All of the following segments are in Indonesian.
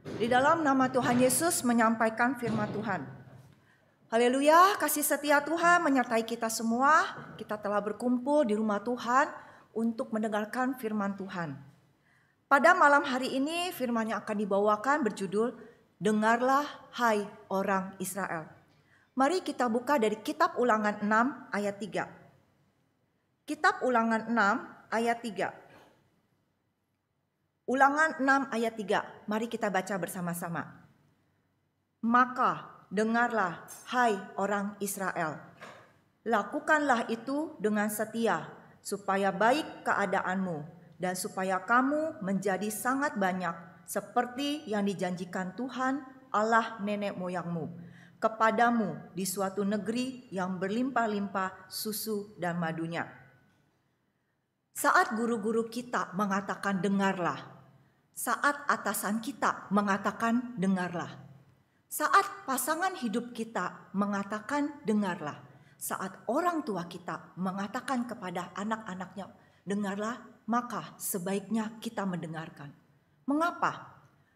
Di dalam nama Tuhan Yesus menyampaikan firman Tuhan. Haleluya, kasih setia Tuhan menyertai kita semua. Kita telah berkumpul di rumah Tuhan untuk mendengarkan firman Tuhan. Pada malam hari ini firman yang akan dibawakan berjudul Dengarlah hai orang Israel. Mari kita buka dari kitab Ulangan 6 ayat 3. Kitab Ulangan 6 ayat 3. Ulangan 6 ayat 3. Mari kita baca bersama-sama. Maka dengarlah hai orang Israel. Lakukanlah itu dengan setia supaya baik keadaanmu dan supaya kamu menjadi sangat banyak seperti yang dijanjikan Tuhan Allah nenek moyangmu kepadamu di suatu negeri yang berlimpah-limpah susu dan madunya. Saat guru-guru kita mengatakan dengarlah, saat atasan kita mengatakan dengarlah. Saat pasangan hidup kita mengatakan dengarlah. Saat orang tua kita mengatakan kepada anak-anaknya dengarlah, maka sebaiknya kita mendengarkan. Mengapa?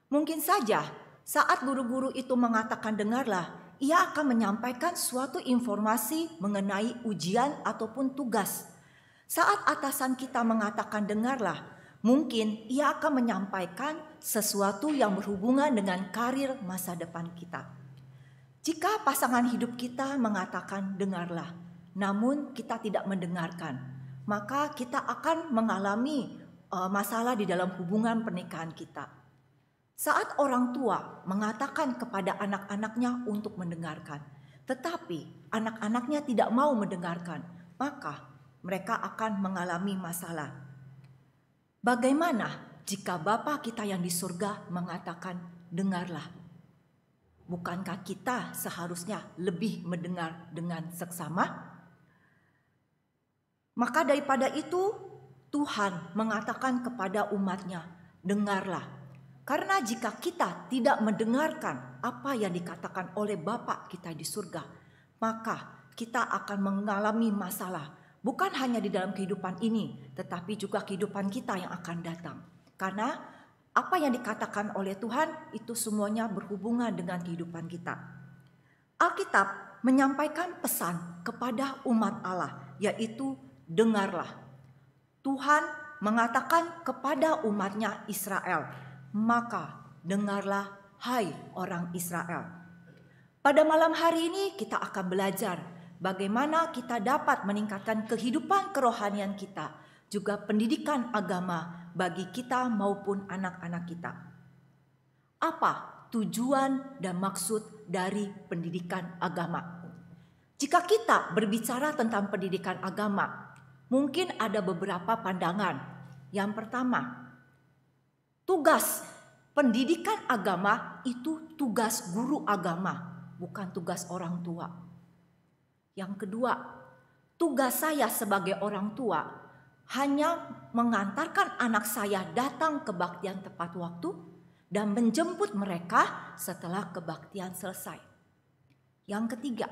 Mungkin saja saat guru-guru itu mengatakan dengarlah, ia akan menyampaikan suatu informasi mengenai ujian ataupun tugas. Saat atasan kita mengatakan dengarlah, mungkin ia akan menyampaikan sesuatu yang berhubungan dengan karir masa depan kita. Jika pasangan hidup kita mengatakan dengarlah, namun kita tidak mendengarkan, maka kita akan mengalami uh, masalah di dalam hubungan pernikahan kita. Saat orang tua mengatakan kepada anak-anaknya untuk mendengarkan, tetapi anak-anaknya tidak mau mendengarkan, maka mereka akan mengalami masalah. Bagaimana jika Bapa kita yang di surga mengatakan, "Dengarlah." Bukankah kita seharusnya lebih mendengar dengan seksama? Maka daripada itu, Tuhan mengatakan kepada umatnya, "Dengarlah." Karena jika kita tidak mendengarkan apa yang dikatakan oleh Bapa kita di surga, maka kita akan mengalami masalah, bukan hanya di dalam kehidupan ini, tetapi juga kehidupan kita yang akan datang. Karena apa yang dikatakan oleh Tuhan itu semuanya berhubungan dengan kehidupan kita. Alkitab menyampaikan pesan kepada umat Allah, yaitu dengarlah. Tuhan mengatakan kepada umatnya Israel, maka dengarlah hai orang Israel. Pada malam hari ini kita akan belajar bagaimana kita dapat meningkatkan kehidupan kerohanian kita, juga pendidikan agama bagi kita maupun anak-anak kita. Apa tujuan dan maksud dari pendidikan agama? Jika kita berbicara tentang pendidikan agama, mungkin ada beberapa pandangan. Yang pertama, tugas pendidikan agama itu tugas guru agama, bukan tugas orang tua. Yang kedua, tugas saya sebagai orang tua hanya mengantarkan anak saya datang kebaktian tepat waktu dan menjemput mereka setelah kebaktian selesai. Yang ketiga,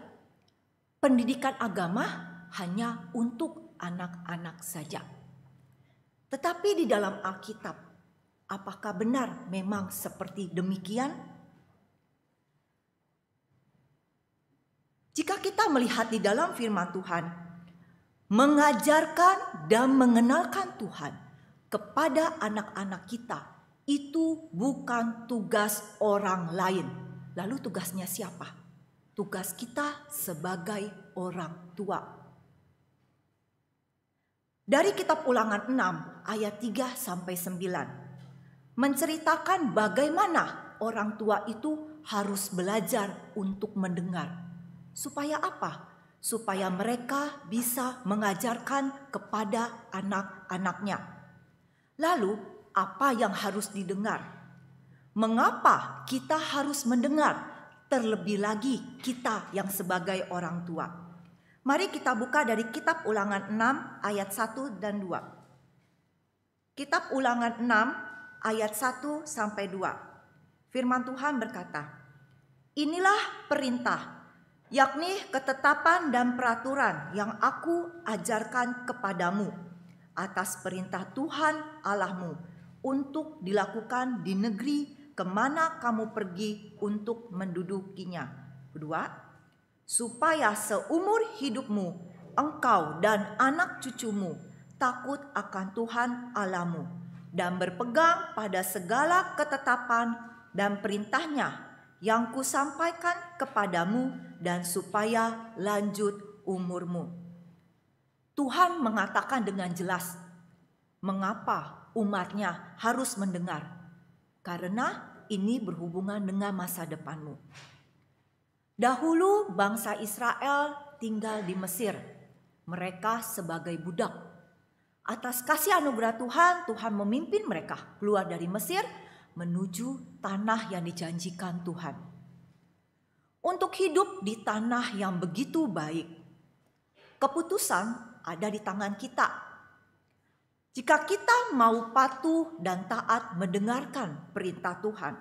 pendidikan agama hanya untuk anak-anak saja. Tetapi di dalam Alkitab, apakah benar memang seperti demikian? Jika kita melihat di dalam firman Tuhan, mengajarkan dan mengenalkan Tuhan kepada anak-anak kita itu bukan tugas orang lain. Lalu tugasnya siapa? Tugas kita sebagai orang tua. Dari kitab Ulangan 6 ayat 3 sampai 9 menceritakan bagaimana orang tua itu harus belajar untuk mendengar Supaya apa? Supaya mereka bisa mengajarkan kepada anak-anaknya. Lalu, apa yang harus didengar? Mengapa kita harus mendengar? Terlebih lagi kita yang sebagai orang tua. Mari kita buka dari kitab Ulangan 6 ayat 1 dan 2. Kitab Ulangan 6 ayat 1 sampai 2. Firman Tuhan berkata, "Inilah perintah yakni ketetapan dan peraturan yang aku ajarkan kepadamu atas perintah Tuhan Allahmu untuk dilakukan di negeri kemana kamu pergi untuk mendudukinya. Kedua, supaya seumur hidupmu engkau dan anak cucumu takut akan Tuhan Allahmu dan berpegang pada segala ketetapan dan perintahnya yang kusampaikan kepadamu dan supaya lanjut umurmu. Tuhan mengatakan dengan jelas mengapa umatnya harus mendengar. Karena ini berhubungan dengan masa depanmu. Dahulu bangsa Israel tinggal di Mesir. Mereka sebagai budak. Atas kasih anugerah Tuhan, Tuhan memimpin mereka keluar dari Mesir menuju tanah yang dijanjikan Tuhan. Untuk hidup di tanah yang begitu baik, keputusan ada di tangan kita. Jika kita mau patuh dan taat mendengarkan perintah Tuhan,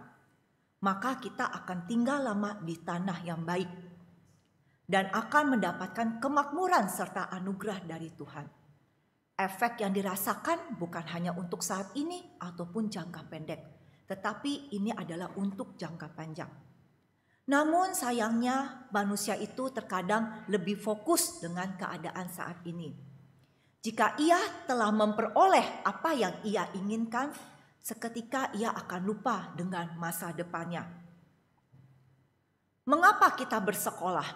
maka kita akan tinggal lama di tanah yang baik dan akan mendapatkan kemakmuran serta anugerah dari Tuhan efek yang dirasakan bukan hanya untuk saat ini ataupun jangka pendek, tetapi ini adalah untuk jangka panjang. Namun sayangnya manusia itu terkadang lebih fokus dengan keadaan saat ini. Jika ia telah memperoleh apa yang ia inginkan, seketika ia akan lupa dengan masa depannya. Mengapa kita bersekolah?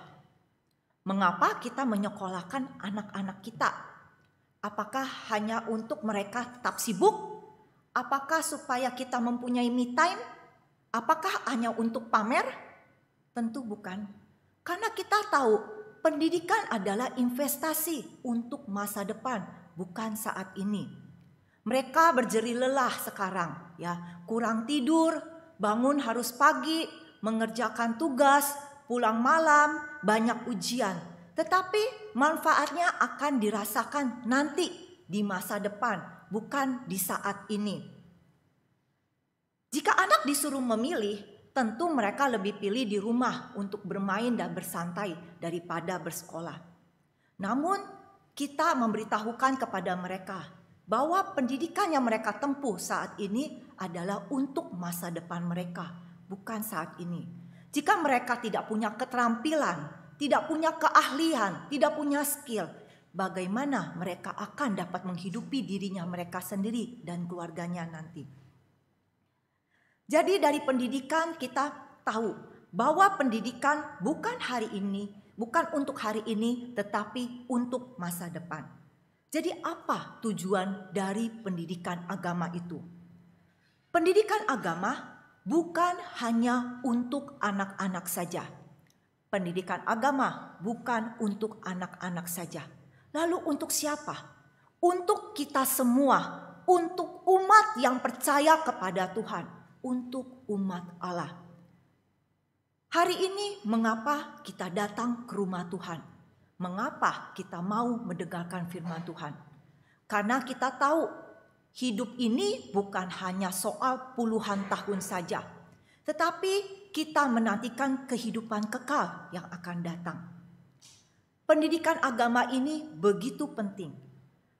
Mengapa kita menyekolahkan anak-anak kita? Apakah hanya untuk mereka tetap sibuk Apakah supaya kita mempunyai me time? Apakah hanya untuk pamer? Tentu bukan. Karena kita tahu pendidikan adalah investasi untuk masa depan, bukan saat ini. Mereka berjeri lelah sekarang, ya, kurang tidur, bangun harus pagi, mengerjakan tugas, pulang malam, banyak ujian. Tetapi manfaatnya akan dirasakan nanti di masa depan bukan di saat ini. Jika anak disuruh memilih, tentu mereka lebih pilih di rumah untuk bermain dan bersantai daripada bersekolah. Namun, kita memberitahukan kepada mereka bahwa pendidikan yang mereka tempuh saat ini adalah untuk masa depan mereka, bukan saat ini. Jika mereka tidak punya keterampilan, tidak punya keahlian, tidak punya skill, bagaimana mereka akan dapat menghidupi dirinya mereka sendiri dan keluarganya nanti. Jadi dari pendidikan kita tahu bahwa pendidikan bukan hari ini, bukan untuk hari ini, tetapi untuk masa depan. Jadi apa tujuan dari pendidikan agama itu? Pendidikan agama bukan hanya untuk anak-anak saja. Pendidikan agama bukan untuk anak-anak saja, Lalu untuk siapa? Untuk kita semua, untuk umat yang percaya kepada Tuhan, untuk umat Allah. Hari ini mengapa kita datang ke rumah Tuhan? Mengapa kita mau mendengarkan firman Tuhan? Karena kita tahu hidup ini bukan hanya soal puluhan tahun saja, tetapi kita menantikan kehidupan kekal yang akan datang. Pendidikan agama ini begitu penting.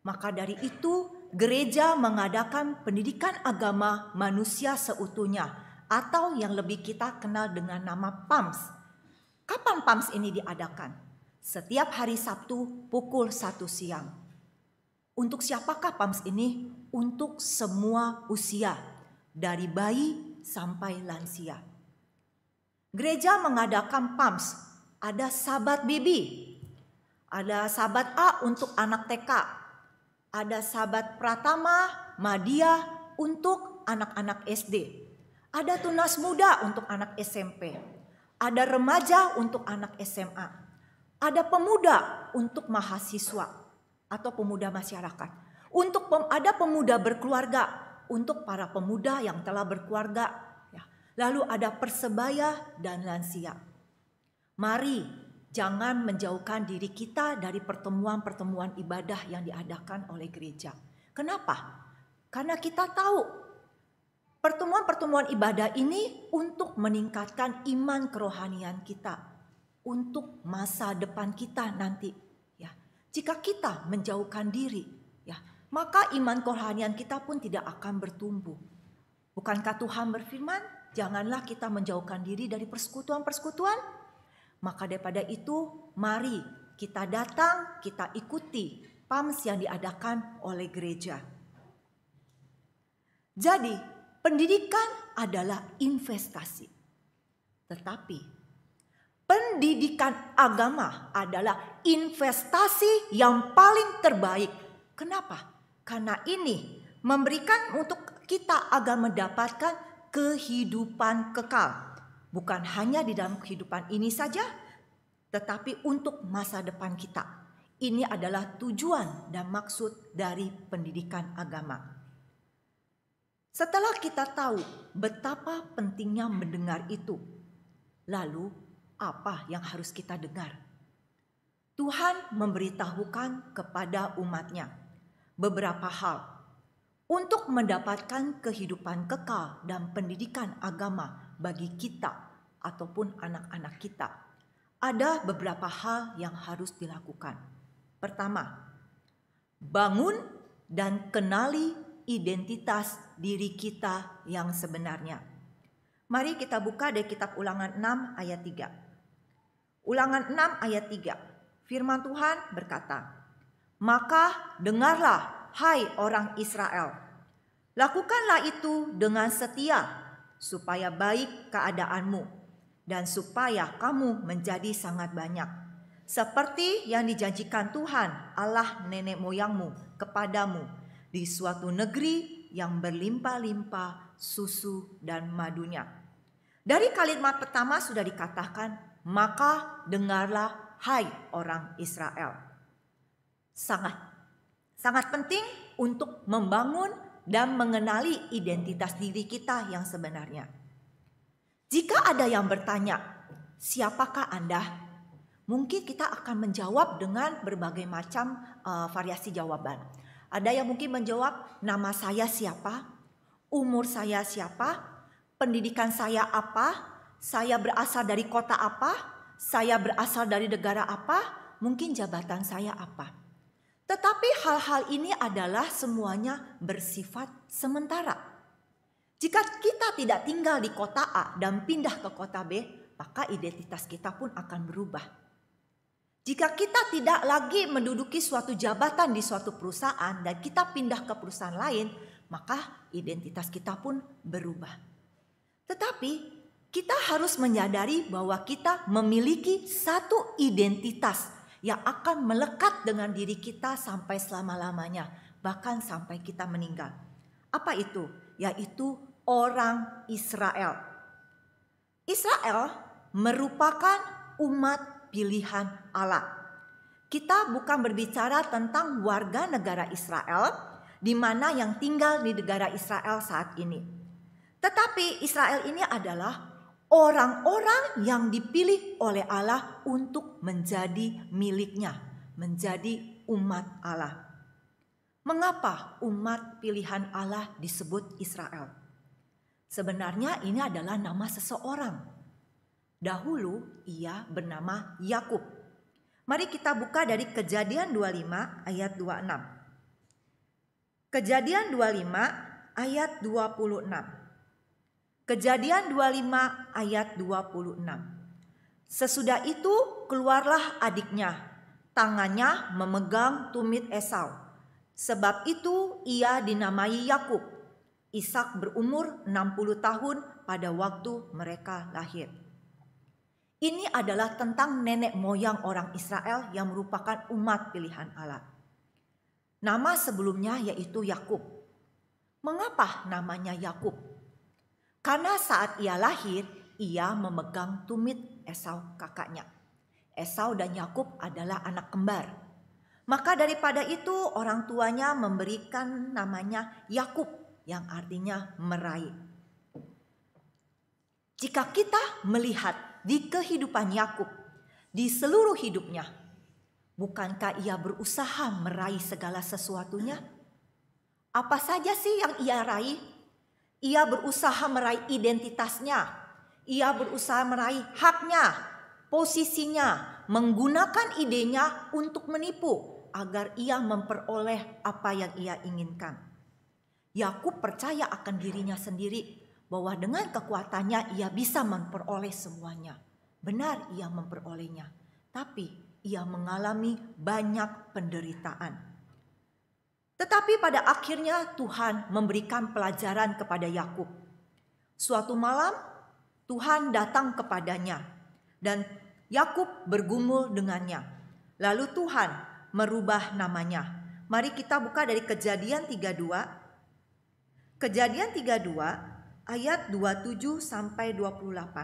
Maka dari itu, gereja mengadakan pendidikan agama manusia seutuhnya atau yang lebih kita kenal dengan nama PAMS. Kapan PAMS ini diadakan? Setiap hari Sabtu pukul 1 siang. Untuk siapakah PAMS ini? Untuk semua usia, dari bayi sampai lansia. Gereja mengadakan PAMS, ada sabat bibi ada sahabat A untuk anak TK. Ada sahabat Pratama, Madia untuk anak-anak SD. Ada tunas muda untuk anak SMP. Ada remaja untuk anak SMA. Ada pemuda untuk mahasiswa atau pemuda masyarakat. Untuk pem, ada pemuda berkeluarga untuk para pemuda yang telah berkeluarga. Ya. Lalu ada persebaya dan lansia. Mari jangan menjauhkan diri kita dari pertemuan-pertemuan ibadah yang diadakan oleh gereja. Kenapa? Karena kita tahu pertemuan-pertemuan ibadah ini untuk meningkatkan iman kerohanian kita untuk masa depan kita nanti ya. Jika kita menjauhkan diri ya, maka iman kerohanian kita pun tidak akan bertumbuh. Bukankah Tuhan berfirman, janganlah kita menjauhkan diri dari persekutuan-persekutuan? Maka daripada itu mari kita datang, kita ikuti PAMS yang diadakan oleh gereja. Jadi pendidikan adalah investasi. Tetapi pendidikan agama adalah investasi yang paling terbaik. Kenapa? Karena ini memberikan untuk kita agar mendapatkan kehidupan kekal bukan hanya di dalam kehidupan ini saja, tetapi untuk masa depan kita. Ini adalah tujuan dan maksud dari pendidikan agama. Setelah kita tahu betapa pentingnya mendengar itu, lalu apa yang harus kita dengar? Tuhan memberitahukan kepada umatnya beberapa hal untuk mendapatkan kehidupan kekal dan pendidikan agama bagi kita ataupun anak-anak kita, ada beberapa hal yang harus dilakukan. Pertama, bangun dan kenali identitas diri kita yang sebenarnya. Mari kita buka dari kitab Ulangan 6 ayat 3. Ulangan 6 ayat 3. Firman Tuhan berkata, "Maka dengarlah hai orang Israel, lakukanlah itu dengan setia supaya baik keadaanmu dan supaya kamu menjadi sangat banyak seperti yang dijanjikan Tuhan Allah nenek moyangmu kepadamu di suatu negeri yang berlimpah-limpah susu dan madunya. Dari kalimat pertama sudah dikatakan, maka dengarlah hai orang Israel. Sangat sangat penting untuk membangun dan mengenali identitas diri kita yang sebenarnya. Jika ada yang bertanya, "Siapakah Anda?" mungkin kita akan menjawab dengan berbagai macam uh, variasi jawaban. Ada yang mungkin menjawab, "Nama saya siapa? Umur saya siapa? Pendidikan saya apa? Saya berasal dari kota apa? Saya berasal dari negara apa? Mungkin jabatan saya apa?" Tetapi hal-hal ini adalah semuanya bersifat sementara. Jika kita tidak tinggal di kota A dan pindah ke kota B, maka identitas kita pun akan berubah. Jika kita tidak lagi menduduki suatu jabatan di suatu perusahaan dan kita pindah ke perusahaan lain, maka identitas kita pun berubah. Tetapi kita harus menyadari bahwa kita memiliki satu identitas yang akan melekat dengan diri kita sampai selama-lamanya, bahkan sampai kita meninggal. Apa itu? Yaitu orang Israel. Israel merupakan umat pilihan Allah. Kita bukan berbicara tentang warga negara Israel, di mana yang tinggal di negara Israel saat ini. Tetapi Israel ini adalah orang-orang yang dipilih oleh Allah untuk menjadi miliknya, menjadi umat Allah. Mengapa umat pilihan Allah disebut Israel? Sebenarnya ini adalah nama seseorang. Dahulu ia bernama Yakub. Mari kita buka dari Kejadian 25 ayat 26. Kejadian 25 ayat 26. Kejadian 25 ayat 26. Sesudah itu keluarlah adiknya, tangannya memegang tumit Esau. Sebab itu ia dinamai Yakub. Ishak berumur 60 tahun pada waktu mereka lahir. Ini adalah tentang nenek moyang orang Israel yang merupakan umat pilihan Allah. Nama sebelumnya yaitu Yakub. Mengapa namanya Yakub? Karena saat ia lahir, ia memegang tumit Esau kakaknya. Esau dan Yakub adalah anak kembar. Maka daripada itu orang tuanya memberikan namanya Yakub yang artinya meraih. Jika kita melihat di kehidupan Yakub di seluruh hidupnya, bukankah ia berusaha meraih segala sesuatunya? Apa saja sih yang ia raih? Ia berusaha meraih identitasnya. Ia berusaha meraih haknya, posisinya, menggunakan idenya untuk menipu agar ia memperoleh apa yang ia inginkan. Yakub percaya akan dirinya sendiri bahwa dengan kekuatannya ia bisa memperoleh semuanya. Benar ia memperolehnya, tapi ia mengalami banyak penderitaan. Tetapi pada akhirnya Tuhan memberikan pelajaran kepada Yakub. Suatu malam Tuhan datang kepadanya dan Yakub bergumul dengannya. Lalu Tuhan merubah namanya. Mari kita buka dari Kejadian 32. Kejadian 32 ayat 27 sampai 28.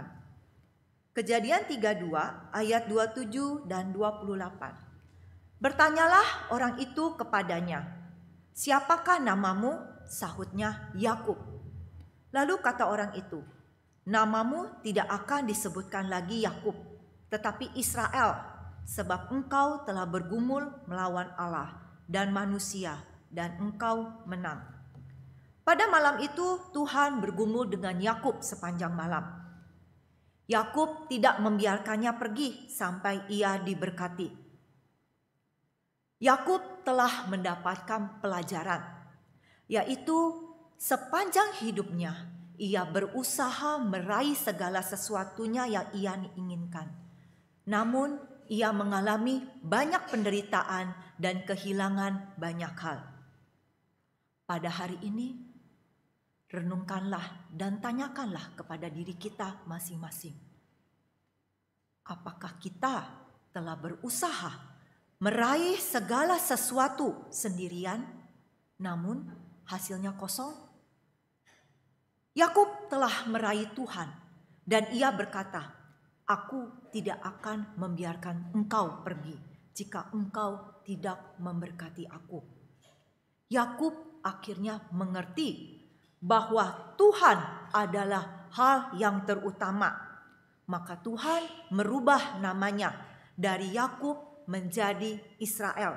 Kejadian 32 ayat 27 dan 28. Bertanyalah orang itu kepadanya, Siapakah namamu? Sahutnya Yakub. Lalu kata orang itu, Namamu tidak akan disebutkan lagi Yakub, tetapi Israel, sebab engkau telah bergumul melawan Allah dan manusia, dan engkau menang. Pada malam itu Tuhan bergumul dengan Yakub sepanjang malam. Yakub tidak membiarkannya pergi sampai ia diberkati. Yakub telah mendapatkan pelajaran, yaitu sepanjang hidupnya ia berusaha meraih segala sesuatunya yang ia inginkan. Namun, ia mengalami banyak penderitaan dan kehilangan banyak hal. Pada hari ini, renungkanlah dan tanyakanlah kepada diri kita masing-masing, apakah kita telah berusaha meraih segala sesuatu sendirian, namun hasilnya kosong. Yakub telah meraih Tuhan, dan ia berkata, "Aku tidak akan membiarkan engkau pergi jika engkau tidak memberkati aku." Yakub akhirnya mengerti bahwa Tuhan adalah hal yang terutama maka Tuhan merubah namanya dari Yakub menjadi Israel.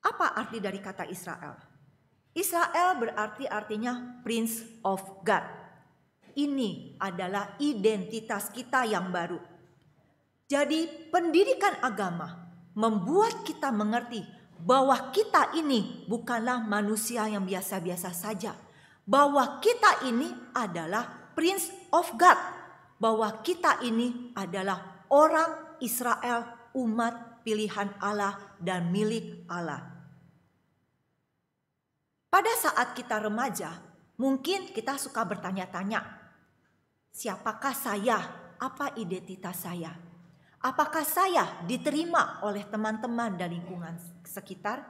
Apa arti dari kata Israel? Israel berarti artinya Prince of God. Ini adalah identitas kita yang baru. Jadi, pendidikan agama membuat kita mengerti bahwa kita ini bukanlah manusia yang biasa-biasa saja, bahwa kita ini adalah Prince of God, bahwa kita ini adalah orang Israel umat pilihan Allah dan milik Allah. Pada saat kita remaja, mungkin kita suka bertanya-tanya, siapakah saya? Apa identitas saya? Apakah saya diterima oleh teman-teman dan lingkungan sekitar?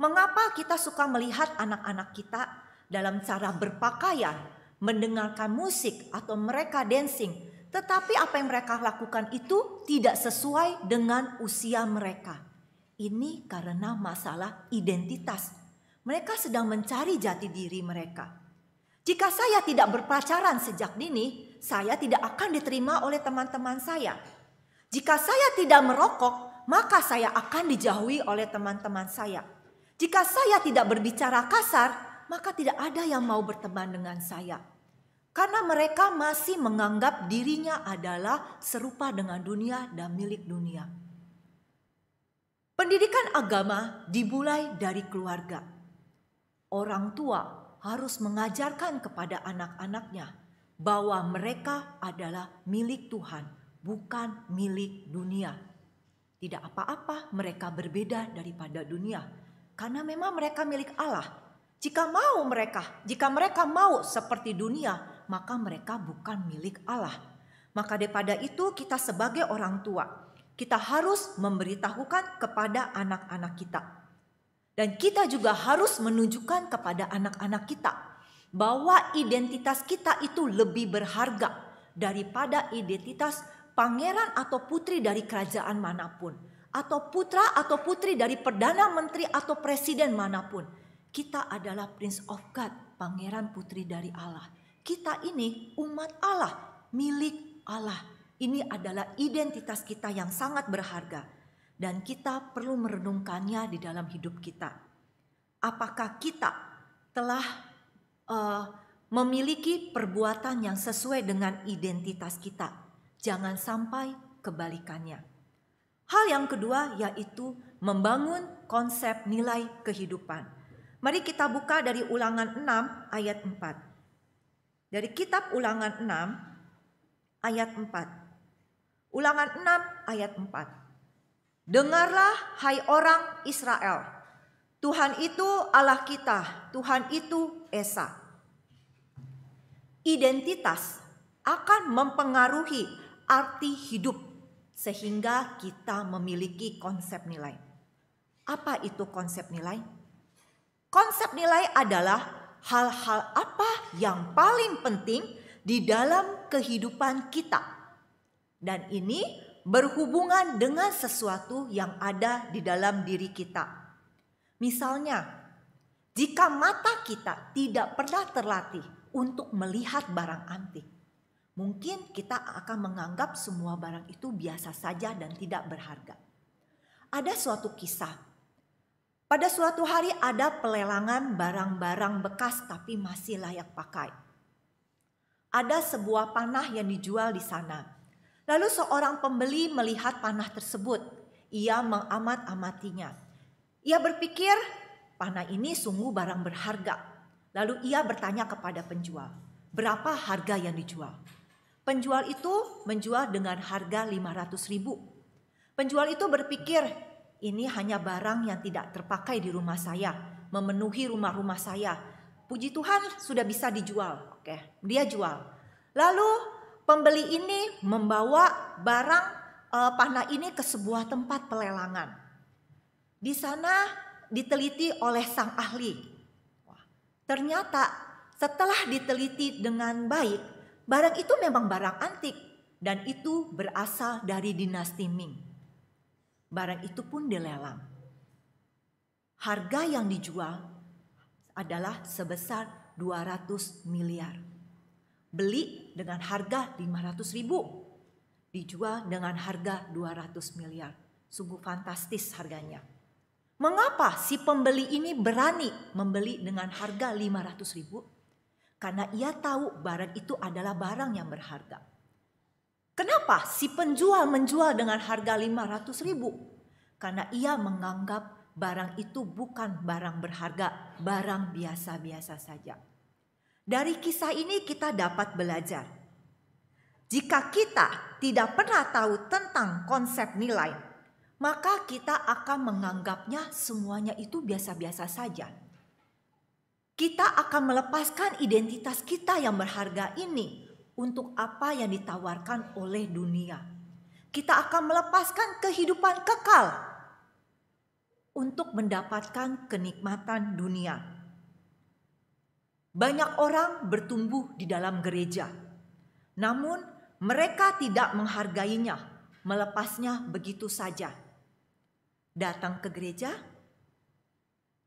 Mengapa kita suka melihat anak-anak kita dalam cara berpakaian, mendengarkan musik atau mereka dancing tetapi apa yang mereka lakukan itu tidak sesuai dengan usia mereka. Ini karena masalah identitas. Mereka sedang mencari jati diri mereka. Jika saya tidak berpacaran sejak dini, saya tidak akan diterima oleh teman-teman saya. Jika saya tidak merokok, maka saya akan dijauhi oleh teman-teman saya. Jika saya tidak berbicara kasar, maka tidak ada yang mau berteman dengan saya karena mereka masih menganggap dirinya adalah serupa dengan dunia dan milik dunia. Pendidikan agama dimulai dari keluarga. Orang tua harus mengajarkan kepada anak-anaknya bahwa mereka adalah milik Tuhan, bukan milik dunia. Tidak apa-apa mereka berbeda daripada dunia, karena memang mereka milik Allah. Jika mau mereka, jika mereka mau seperti dunia, maka mereka bukan milik Allah. Maka daripada itu kita sebagai orang tua, kita harus memberitahukan kepada anak-anak kita. Dan kita juga harus menunjukkan kepada anak-anak kita bahwa identitas kita itu lebih berharga daripada identitas pangeran atau putri dari kerajaan manapun atau putra atau putri dari perdana menteri atau presiden manapun. Kita adalah prince of God, pangeran putri dari Allah kita ini umat Allah, milik Allah. Ini adalah identitas kita yang sangat berharga dan kita perlu merenungkannya di dalam hidup kita. Apakah kita telah uh, memiliki perbuatan yang sesuai dengan identitas kita? Jangan sampai kebalikannya. Hal yang kedua yaitu membangun konsep nilai kehidupan. Mari kita buka dari ulangan 6 ayat 4 dari kitab Ulangan 6 ayat 4. Ulangan 6 ayat 4. Dengarlah hai orang Israel. Tuhan itu Allah kita, Tuhan itu Esa. Identitas akan mempengaruhi arti hidup sehingga kita memiliki konsep nilai. Apa itu konsep nilai? Konsep nilai adalah hal-hal apa yang paling penting di dalam kehidupan kita. Dan ini berhubungan dengan sesuatu yang ada di dalam diri kita. Misalnya, jika mata kita tidak pernah terlatih untuk melihat barang antik, mungkin kita akan menganggap semua barang itu biasa saja dan tidak berharga. Ada suatu kisah pada suatu hari ada pelelangan barang-barang bekas tapi masih layak pakai. Ada sebuah panah yang dijual di sana. Lalu seorang pembeli melihat panah tersebut. Ia mengamat-amatinya. Ia berpikir, panah ini sungguh barang berharga. Lalu ia bertanya kepada penjual, berapa harga yang dijual? Penjual itu menjual dengan harga 500 ribu. Penjual itu berpikir, ini hanya barang yang tidak terpakai di rumah saya, memenuhi rumah-rumah saya. Puji Tuhan sudah bisa dijual. Oke, dia jual. Lalu pembeli ini membawa barang eh, panah ini ke sebuah tempat pelelangan. Di sana diteliti oleh sang ahli. Wah, ternyata setelah diteliti dengan baik, barang itu memang barang antik dan itu berasal dari dinasti Ming barang itu pun dilelang. Harga yang dijual adalah sebesar 200 miliar. Beli dengan harga 500 ribu, dijual dengan harga 200 miliar. Sungguh fantastis harganya. Mengapa si pembeli ini berani membeli dengan harga 500 ribu? Karena ia tahu barang itu adalah barang yang berharga. Kenapa si penjual menjual dengan harga 500 ribu? Karena ia menganggap barang itu bukan barang berharga, barang biasa-biasa saja. Dari kisah ini kita dapat belajar. Jika kita tidak pernah tahu tentang konsep nilai, maka kita akan menganggapnya semuanya itu biasa-biasa saja. Kita akan melepaskan identitas kita yang berharga ini untuk apa yang ditawarkan oleh dunia. Kita akan melepaskan kehidupan kekal untuk mendapatkan kenikmatan dunia. Banyak orang bertumbuh di dalam gereja, namun mereka tidak menghargainya, melepasnya begitu saja. Datang ke gereja,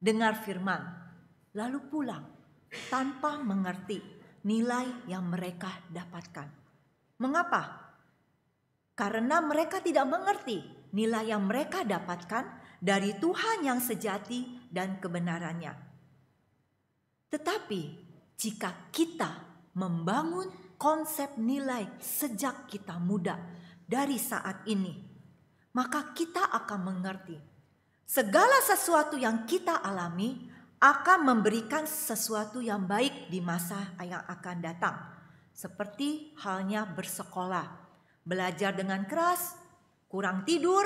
dengar firman, lalu pulang tanpa mengerti nilai yang mereka dapatkan. Mengapa? Karena mereka tidak mengerti nilai yang mereka dapatkan dari Tuhan yang sejati dan kebenarannya. Tetapi jika kita membangun konsep nilai sejak kita muda dari saat ini, maka kita akan mengerti segala sesuatu yang kita alami akan memberikan sesuatu yang baik di masa yang akan datang. Seperti halnya bersekolah, belajar dengan keras, kurang tidur,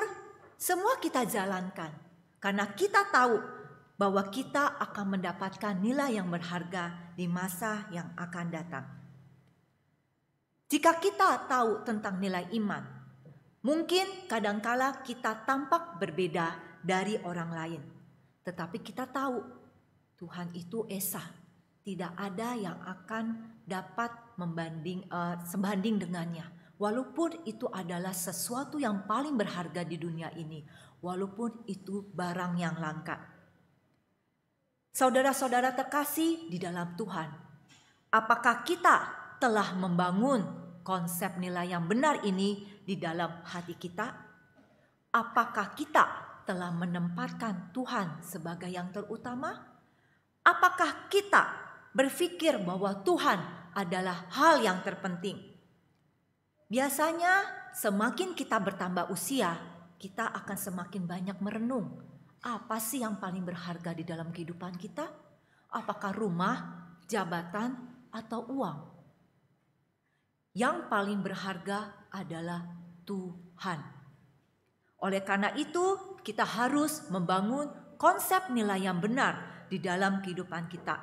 semua kita jalankan. Karena kita tahu bahwa kita akan mendapatkan nilai yang berharga di masa yang akan datang. Jika kita tahu tentang nilai iman, mungkin kadangkala kita tampak berbeda dari orang lain. Tetapi kita tahu Tuhan itu esa. Tidak ada yang akan dapat membanding uh, sebanding dengannya. Walaupun itu adalah sesuatu yang paling berharga di dunia ini, walaupun itu barang yang langka. Saudara-saudara terkasih di dalam Tuhan, apakah kita telah membangun konsep nilai yang benar ini di dalam hati kita? Apakah kita telah menempatkan Tuhan sebagai yang terutama? Apakah kita berpikir bahwa Tuhan adalah hal yang terpenting? Biasanya, semakin kita bertambah usia, kita akan semakin banyak merenung. Apa sih yang paling berharga di dalam kehidupan kita? Apakah rumah, jabatan, atau uang? Yang paling berharga adalah Tuhan. Oleh karena itu, kita harus membangun konsep nilai yang benar di dalam kehidupan kita.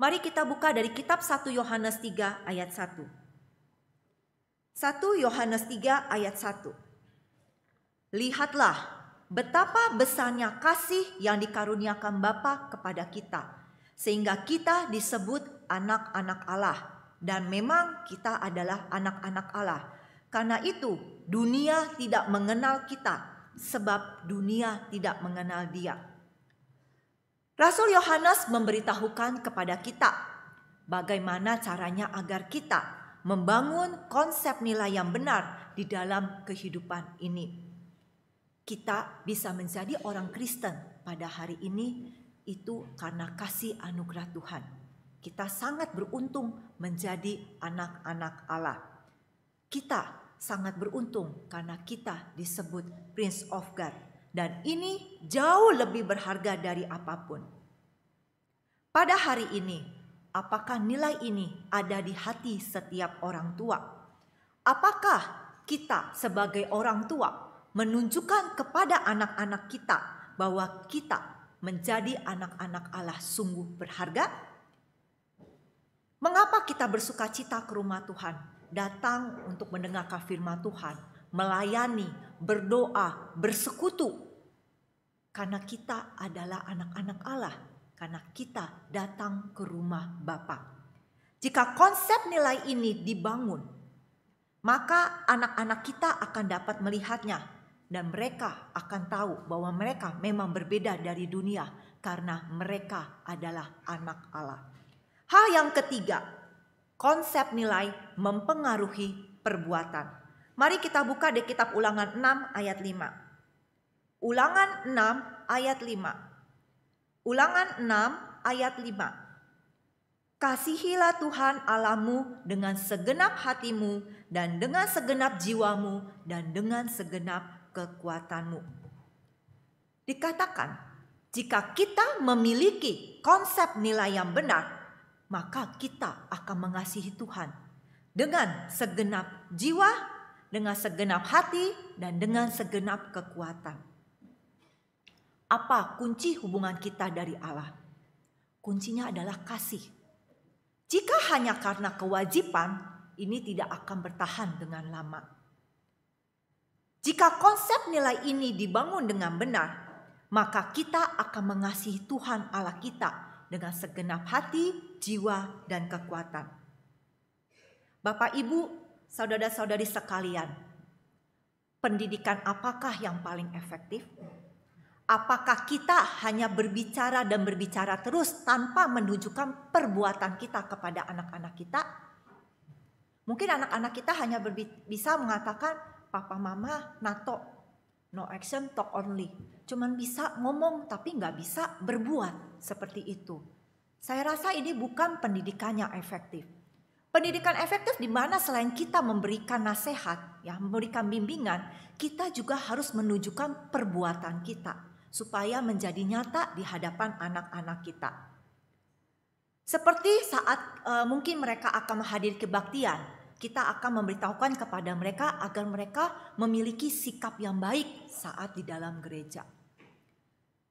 Mari kita buka dari kitab 1 Yohanes 3 ayat 1. 1 Yohanes 3 ayat 1. Lihatlah betapa besarnya kasih yang dikaruniakan Bapa kepada kita sehingga kita disebut anak-anak Allah dan memang kita adalah anak-anak Allah. Karena itu dunia tidak mengenal kita sebab dunia tidak mengenal dia. Rasul Yohanes memberitahukan kepada kita bagaimana caranya agar kita membangun konsep nilai yang benar di dalam kehidupan ini. Kita bisa menjadi orang Kristen pada hari ini itu karena kasih anugerah Tuhan. Kita sangat beruntung menjadi anak-anak Allah. Kita sangat beruntung karena kita disebut Prince of God dan ini jauh lebih berharga dari apapun. Pada hari ini, apakah nilai ini ada di hati setiap orang tua? Apakah kita sebagai orang tua menunjukkan kepada anak-anak kita bahwa kita menjadi anak-anak Allah sungguh berharga? Mengapa kita bersuka cita ke rumah Tuhan datang untuk mendengarkan firman Tuhan, melayani, berdoa, bersekutu karena kita adalah anak-anak Allah, karena kita datang ke rumah Bapa. Jika konsep nilai ini dibangun, maka anak-anak kita akan dapat melihatnya dan mereka akan tahu bahwa mereka memang berbeda dari dunia karena mereka adalah anak Allah. Hal yang ketiga, konsep nilai mempengaruhi perbuatan. Mari kita buka di kitab Ulangan 6 ayat 5. Ulangan 6 ayat 5. Ulangan 6 ayat 5. Kasihilah Tuhan Allahmu dengan segenap hatimu dan dengan segenap jiwamu dan dengan segenap kekuatanmu. Dikatakan, jika kita memiliki konsep nilai yang benar, maka kita akan mengasihi Tuhan dengan segenap jiwa, dengan segenap hati, dan dengan segenap kekuatan. Apa kunci hubungan kita dari Allah? Kuncinya adalah kasih. Jika hanya karena kewajiban, ini tidak akan bertahan dengan lama. Jika konsep nilai ini dibangun dengan benar, maka kita akan mengasihi Tuhan Allah kita dengan segenap hati, jiwa, dan kekuatan. Bapak, ibu, saudara-saudari sekalian, pendidikan apakah yang paling efektif? Apakah kita hanya berbicara dan berbicara terus tanpa menunjukkan perbuatan kita kepada anak-anak kita? Mungkin anak-anak kita hanya bisa mengatakan, "Papa, Mama, Nato, no action, talk only." Cuman bisa ngomong tapi nggak bisa berbuat seperti itu. Saya rasa ini bukan pendidikannya efektif. Pendidikan efektif di mana selain kita memberikan nasihat, ya memberikan bimbingan, kita juga harus menunjukkan perbuatan kita supaya menjadi nyata di hadapan anak-anak kita. Seperti saat e, mungkin mereka akan hadir kebaktian, kita akan memberitahukan kepada mereka agar mereka memiliki sikap yang baik saat di dalam gereja.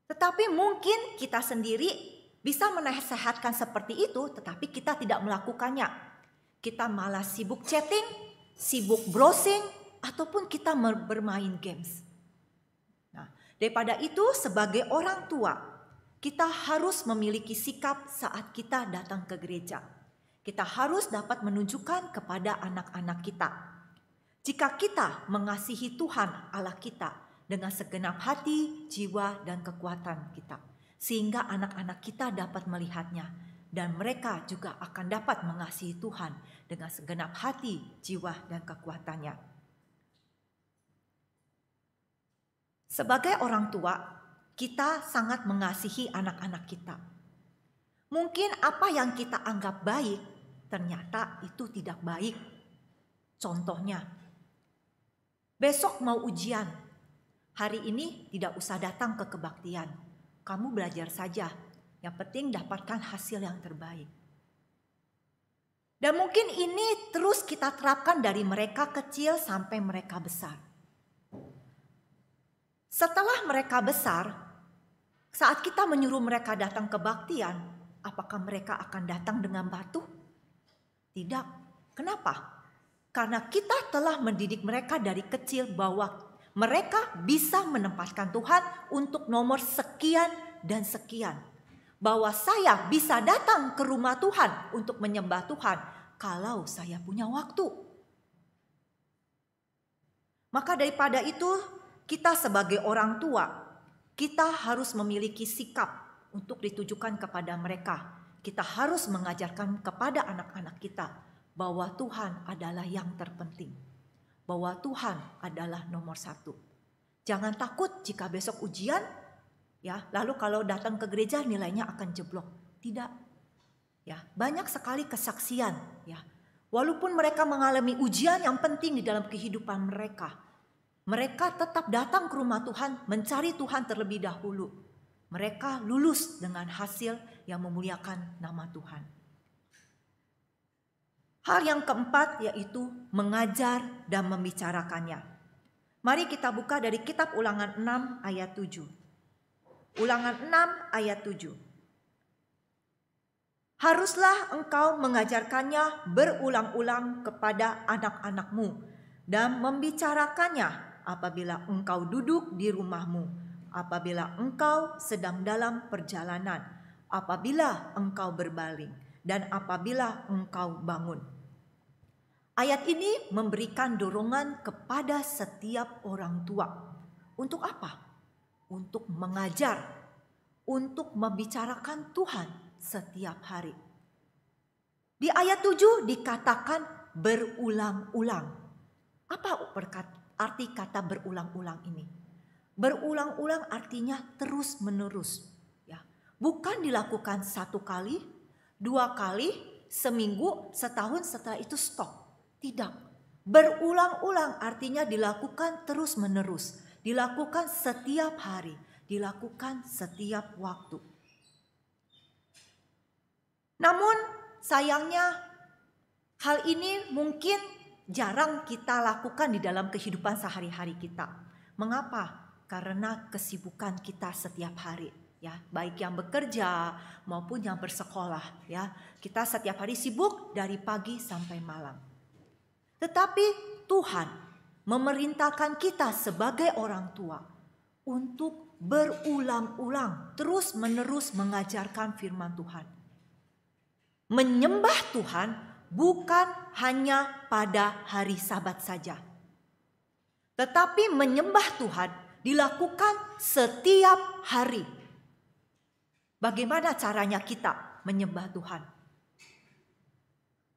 Tetapi mungkin kita sendiri bisa menasehatkan seperti itu, tetapi kita tidak melakukannya. Kita malah sibuk chatting, sibuk browsing, ataupun kita bermain games. Daripada itu, sebagai orang tua, kita harus memiliki sikap saat kita datang ke gereja. Kita harus dapat menunjukkan kepada anak-anak kita. Jika kita mengasihi Tuhan Allah kita dengan segenap hati, jiwa, dan kekuatan kita, sehingga anak-anak kita dapat melihatnya, dan mereka juga akan dapat mengasihi Tuhan dengan segenap hati, jiwa, dan kekuatannya. Sebagai orang tua, kita sangat mengasihi anak-anak kita. Mungkin apa yang kita anggap baik, ternyata itu tidak baik. Contohnya, besok mau ujian, hari ini tidak usah datang ke kebaktian. Kamu belajar saja, yang penting dapatkan hasil yang terbaik. Dan mungkin ini terus kita terapkan dari mereka kecil sampai mereka besar. Setelah mereka besar, saat kita menyuruh mereka datang kebaktian, apakah mereka akan datang dengan batu? Tidak. Kenapa? Karena kita telah mendidik mereka dari kecil bahwa mereka bisa menempatkan Tuhan untuk nomor sekian dan sekian. Bahwa saya bisa datang ke rumah Tuhan untuk menyembah Tuhan kalau saya punya waktu. Maka daripada itu kita sebagai orang tua, kita harus memiliki sikap untuk ditujukan kepada mereka. Kita harus mengajarkan kepada anak-anak kita bahwa Tuhan adalah yang terpenting, bahwa Tuhan adalah nomor satu. Jangan takut jika besok ujian, ya. Lalu kalau datang ke gereja nilainya akan jeblok. Tidak. Ya, banyak sekali kesaksian, ya. Walaupun mereka mengalami ujian yang penting di dalam kehidupan mereka, mereka tetap datang ke rumah Tuhan, mencari Tuhan terlebih dahulu. Mereka lulus dengan hasil yang memuliakan nama Tuhan. Hal yang keempat yaitu mengajar dan membicarakannya. Mari kita buka dari kitab Ulangan 6 ayat 7. Ulangan 6 ayat 7. Haruslah engkau mengajarkannya berulang-ulang kepada anak-anakmu dan membicarakannya apabila engkau duduk di rumahmu, apabila engkau sedang dalam perjalanan, apabila engkau berbaling, dan apabila engkau bangun. Ayat ini memberikan dorongan kepada setiap orang tua. Untuk apa? Untuk mengajar, untuk membicarakan Tuhan setiap hari. Di ayat 7 dikatakan berulang-ulang. Apa arti kata berulang-ulang ini. Berulang-ulang artinya terus-menerus, ya. Bukan dilakukan satu kali, dua kali, seminggu, setahun setelah itu stop. Tidak. Berulang-ulang artinya dilakukan terus-menerus, dilakukan setiap hari, dilakukan setiap waktu. Namun sayangnya hal ini mungkin jarang kita lakukan di dalam kehidupan sehari-hari kita. Mengapa? Karena kesibukan kita setiap hari ya, baik yang bekerja maupun yang bersekolah ya. Kita setiap hari sibuk dari pagi sampai malam. Tetapi Tuhan memerintahkan kita sebagai orang tua untuk berulang-ulang terus-menerus mengajarkan firman Tuhan. Menyembah Tuhan bukan hanya pada hari Sabat saja, tetapi menyembah Tuhan dilakukan setiap hari. Bagaimana caranya kita menyembah Tuhan?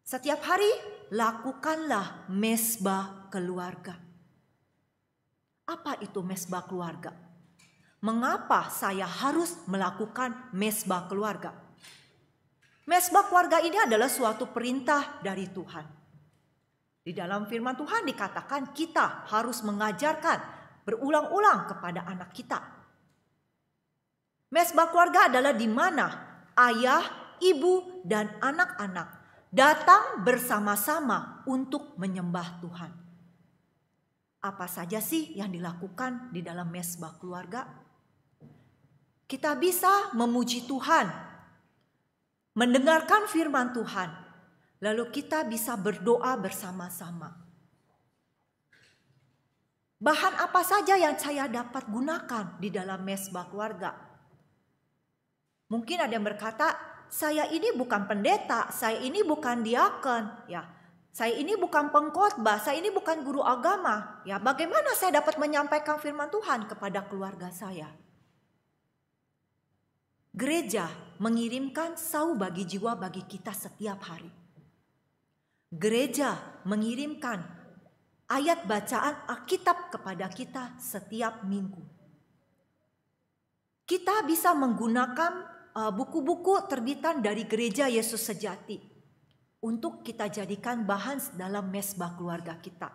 Setiap hari lakukanlah mesbah keluarga. Apa itu mesbah keluarga? Mengapa saya harus melakukan mesbah keluarga? Mesbah keluarga ini adalah suatu perintah dari Tuhan. Di dalam firman Tuhan dikatakan kita harus mengajarkan berulang-ulang kepada anak kita. Mesbah keluarga adalah di mana ayah, ibu, dan anak-anak datang bersama-sama untuk menyembah Tuhan. Apa saja sih yang dilakukan di dalam mesbah keluarga? Kita bisa memuji Tuhan mendengarkan firman Tuhan, lalu kita bisa berdoa bersama-sama. Bahan apa saja yang saya dapat gunakan di dalam mesbah keluarga? Mungkin ada yang berkata, saya ini bukan pendeta, saya ini bukan diaken, ya. Saya ini bukan pengkhotbah, saya ini bukan guru agama. Ya, bagaimana saya dapat menyampaikan firman Tuhan kepada keluarga saya? Gereja mengirimkan sau bagi jiwa bagi kita setiap hari. Gereja mengirimkan ayat bacaan Alkitab kepada kita setiap minggu. Kita bisa menggunakan uh, buku-buku terbitan dari gereja Yesus sejati untuk kita jadikan bahan dalam mesbah keluarga kita.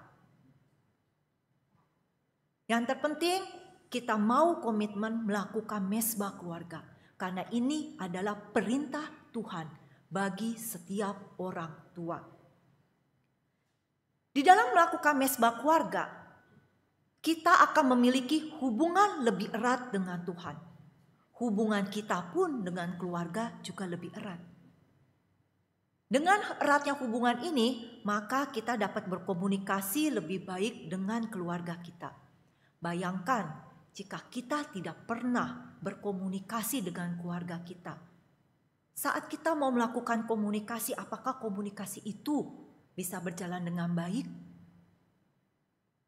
Yang terpenting, kita mau komitmen melakukan mesbah keluarga karena ini adalah perintah Tuhan bagi setiap orang tua. Di dalam melakukan mesbah keluarga, kita akan memiliki hubungan lebih erat dengan Tuhan. Hubungan kita pun dengan keluarga juga lebih erat. Dengan eratnya hubungan ini, maka kita dapat berkomunikasi lebih baik dengan keluarga kita. Bayangkan jika kita tidak pernah berkomunikasi dengan keluarga kita. Saat kita mau melakukan komunikasi, apakah komunikasi itu bisa berjalan dengan baik?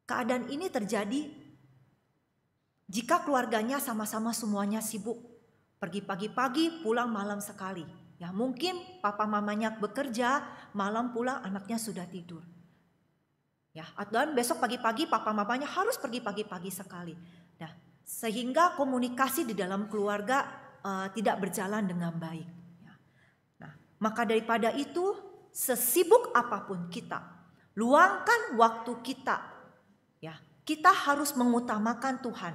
Keadaan ini terjadi jika keluarganya sama-sama semuanya sibuk, pergi pagi-pagi, pulang malam sekali. Ya mungkin papa mamanya bekerja, malam pulang anaknya sudah tidur. Ya, dan besok pagi-pagi papa mamanya harus pergi pagi-pagi sekali sehingga komunikasi di dalam keluarga uh, tidak berjalan dengan baik. Ya. Nah, maka daripada itu, sesibuk apapun kita, luangkan waktu kita. Ya, kita harus mengutamakan Tuhan.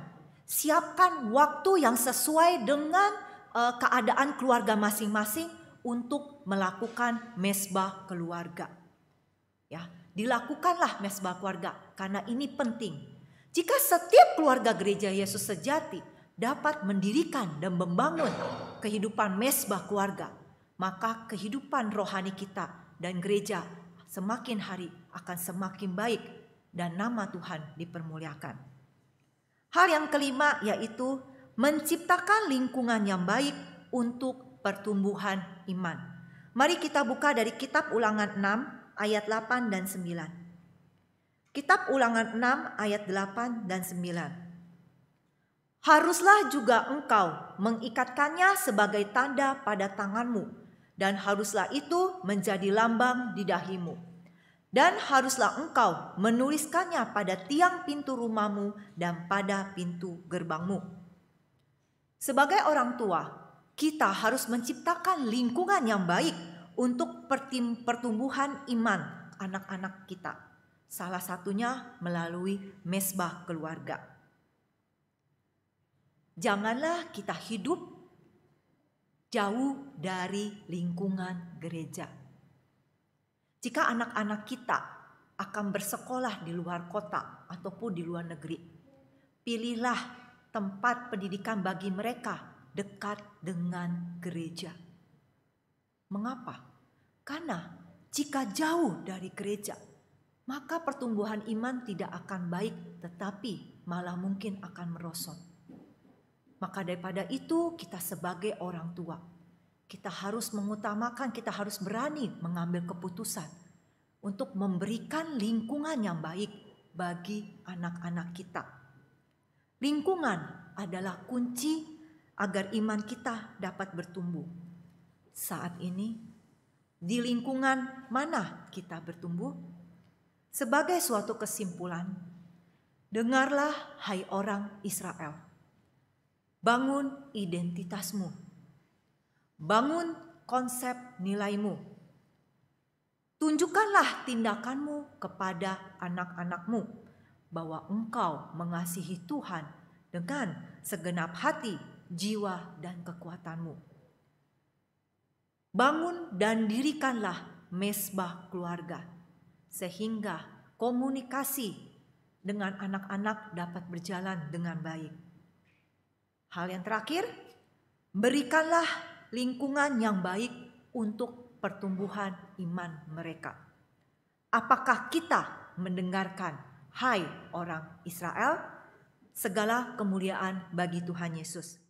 Siapkan waktu yang sesuai dengan uh, keadaan keluarga masing-masing untuk melakukan mesbah keluarga. Ya, dilakukanlah mesbah keluarga karena ini penting jika setiap keluarga gereja Yesus sejati dapat mendirikan dan membangun kehidupan mesbah keluarga, maka kehidupan rohani kita dan gereja semakin hari akan semakin baik dan nama Tuhan dipermuliakan. Hal yang kelima yaitu menciptakan lingkungan yang baik untuk pertumbuhan iman. Mari kita buka dari kitab Ulangan 6 ayat 8 dan 9. Kitab Ulangan 6 ayat 8 dan 9. Haruslah juga engkau mengikatkannya sebagai tanda pada tanganmu dan haruslah itu menjadi lambang di dahimu. Dan haruslah engkau menuliskannya pada tiang pintu rumahmu dan pada pintu gerbangmu. Sebagai orang tua, kita harus menciptakan lingkungan yang baik untuk pertumbuhan iman anak-anak kita salah satunya melalui mesbah keluarga. Janganlah kita hidup jauh dari lingkungan gereja. Jika anak-anak kita akan bersekolah di luar kota ataupun di luar negeri, pilihlah tempat pendidikan bagi mereka dekat dengan gereja. Mengapa? Karena jika jauh dari gereja, maka pertumbuhan iman tidak akan baik, tetapi malah mungkin akan merosot. Maka daripada itu, kita sebagai orang tua, kita harus mengutamakan, kita harus berani mengambil keputusan untuk memberikan lingkungan yang baik bagi anak-anak kita. Lingkungan adalah kunci agar iman kita dapat bertumbuh. Saat ini, di lingkungan mana kita bertumbuh? sebagai suatu kesimpulan. Dengarlah hai orang Israel. Bangun identitasmu. Bangun konsep nilaimu. Tunjukkanlah tindakanmu kepada anak-anakmu bahwa engkau mengasihi Tuhan dengan segenap hati, jiwa, dan kekuatanmu. Bangun dan dirikanlah mesbah keluarga sehingga komunikasi dengan anak-anak dapat berjalan dengan baik. Hal yang terakhir, berikanlah lingkungan yang baik untuk pertumbuhan iman mereka. Apakah kita mendengarkan, "Hai orang Israel, segala kemuliaan bagi Tuhan Yesus"?